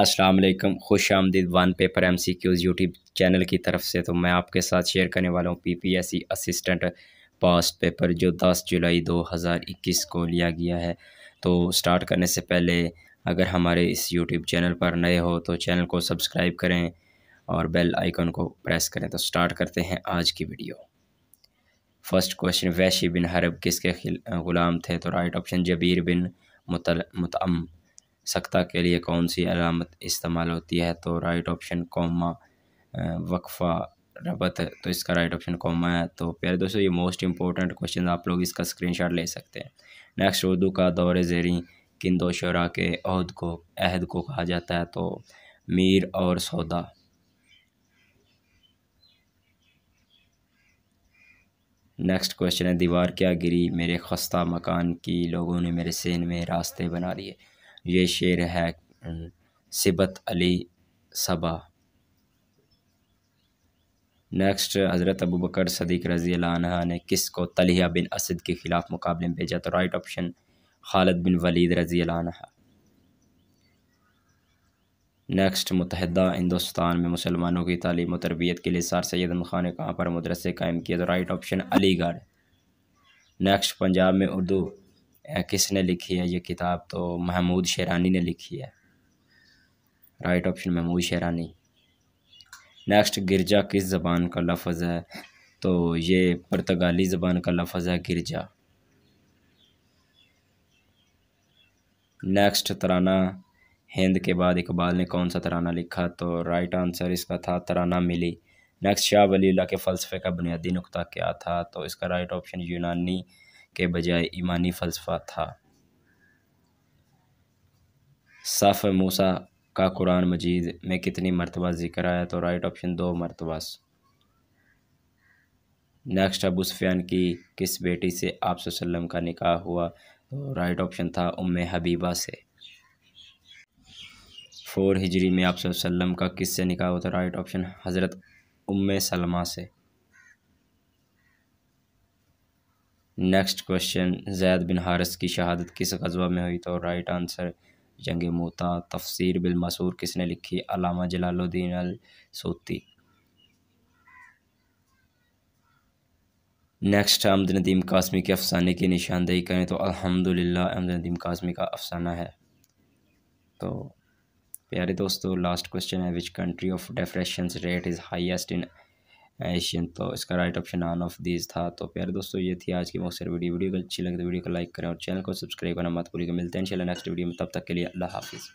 अस्सलाम वालेकुम खुश आमदीद one paper M C Qs YouTube channel की तरफ से तो मैं आपके साथ शेयर करने वाला हूँ P P S C assistant past paper जो दस जुलाई दो हज़ार इक्कीस को लिया गया है तो स्टार्ट करने से पहले अगर हमारे इस यूट्यूब चैनल पर नए हो तो चैनल को सब्सक्राइब करें और बेल आइकन को प्रेस करें तो स्टार्ट करते हैं आज की वीडियो फर्स्ट क्वेश्चन वैशी बिन हरब किसके गुलाम थे तो राइट ऑप्शन जबीर बिन मुतम सख्ता के लिए कौन सी अलामत इस्तेमाल होती है तो राइट ऑप्शन कौमा वक्फ़ा रबत तो इसका राइट ऑप्शन कॉमा है तो प्यारे दोस्तों ये मोस्ट इंपॉर्टेंट क्वेश्चन आप लोग इसका स्क्रीनशॉट ले सकते हैं नेक्स्ट उर्दू का दौर जेरी किन दो शरा के अहद को अहद को कहा जाता है तो मीर और सौदा नेक्स्ट क्वेश्चन है दीवार क्या गिरी मेरे खस्ता मकान की लोगों ने मेरे सेन में रास्ते बना लिए ये शेर है सिबत अली सबा नेक्स्ट हज़रत अबू बकर सदीक रजी ने किस को तलिया बिन असद के ख़िलाफ़ मुकाबले में भेजा तो राइट ऑप्शन खालद बिन वलीद रजी नेक्स्ट मुतहदा हिंदुस्तान में मुसलमानों की तालीम और तरबियत के लिए सार सैदम खान ने कहाँ पर मदरसे कायम किए तो right option Aligarh next Punjab में उर्दू किसने लिखी है ये किताब तो महमूद शेरानी ने लिखी है right option Mahmood Sherani next गिरजा किस ज़बान का लफ्ज़ है तो ये पुर्तगाली ज़बान का लफ्ज़ है गिरजा नेक्स्ट तराना हिंद के बाद इकबाल ने कौन सा तराना लिखा तो राइट आंसर इसका था तराना मिली नेक्स्ट शाह वली के फ़लसफ़े का बुनियादी नुकता क्या था तो इसका राइट ऑप्शन यूनानी के बजाय ईमानी फ़लसफ़ा था साफ़ मूसा का कुरान मजीद में कितनी मरतबा ज़िक्र आया तो राइट ऑप्शन दो मरतबा नेक्स्ट अबू सुफियान की किस बेटी से आप वसल्लम का निकाह हुआ तो राइट ऑप्शन था उम हबीबा से फोर हिजरी में आप का किस से निकाह हुआ तो राइट ऑप्शन हज़रत उम सलमा से नेक्स्ट क्वेश्चन जैद बिन हारस की शहादत किस कस्बा में हुई तो राइट आंसर जंग मोता तफसीर बिल मसूर किसने लिखी अलामा जलालुद्दीन अल सोती नेक्स्ट अहमद नदीम कासमी के अफसाने की निशानदेही करें तो अल्हम्दुलिल्लाह अहमद नदीम कासमी का अफसाना है तो प्यारे दोस्तों लास्ट क्वेश्चन है which country of deforestation rate is highest in Asian तो इसका right option none of these था तो प्यारे दोस्तों ये थी आज की बहुत सारी वीडियो वीडियो अच्छी लगे तो वीडियो को लाइक करें और चैनल को सब्सक्राइब करना मत भूलिएगा मिलते हैं चले नेक्स्ट वीडियो में तब तक के लिए अल्लाह हाफिज़